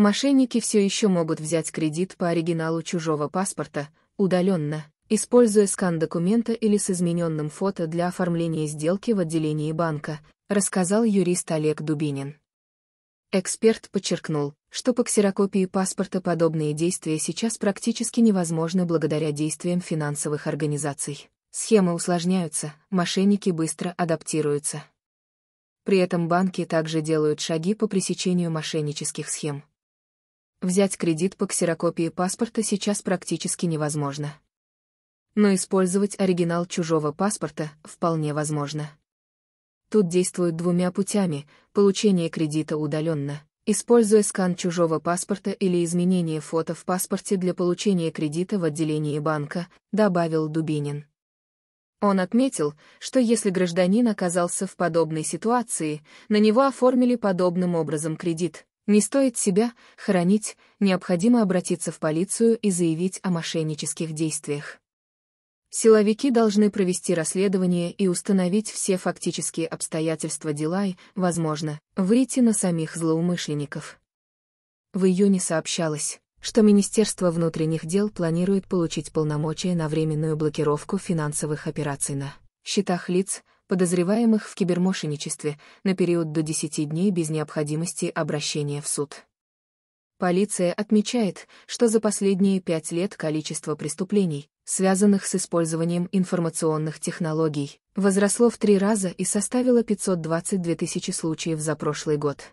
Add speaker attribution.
Speaker 1: Мошенники все еще могут взять кредит по оригиналу чужого паспорта, удаленно, используя скан документа или с измененным фото для оформления сделки в отделении банка, рассказал юрист Олег Дубинин. Эксперт подчеркнул, что по ксерокопии паспорта подобные действия сейчас практически невозможны благодаря действиям финансовых организаций. Схемы усложняются, мошенники быстро адаптируются. При этом банки также делают шаги по пресечению мошеннических схем взять кредит по ксерокопии паспорта сейчас практически невозможно. Но использовать оригинал чужого паспорта вполне возможно. Тут действуют двумя путями – получение кредита удаленно, используя скан чужого паспорта или изменение фото в паспорте для получения кредита в отделении банка, добавил Дубинин. Он отметил, что если гражданин оказался в подобной ситуации, на него оформили подобным образом кредит, не стоит себя хоронить, необходимо обратиться в полицию и заявить о мошеннических действиях. Силовики должны провести расследование и установить все фактические обстоятельства дела и, возможно, выйти на самих злоумышленников. В июне сообщалось, что Министерство внутренних дел планирует получить полномочия на временную блокировку финансовых операций на счетах лиц, подозреваемых в кибермошенничестве на период до 10 дней без необходимости обращения в суд. Полиция отмечает, что за последние пять лет количество преступлений, связанных с использованием информационных технологий, возросло в три раза и составило 522 тысячи случаев за прошлый год.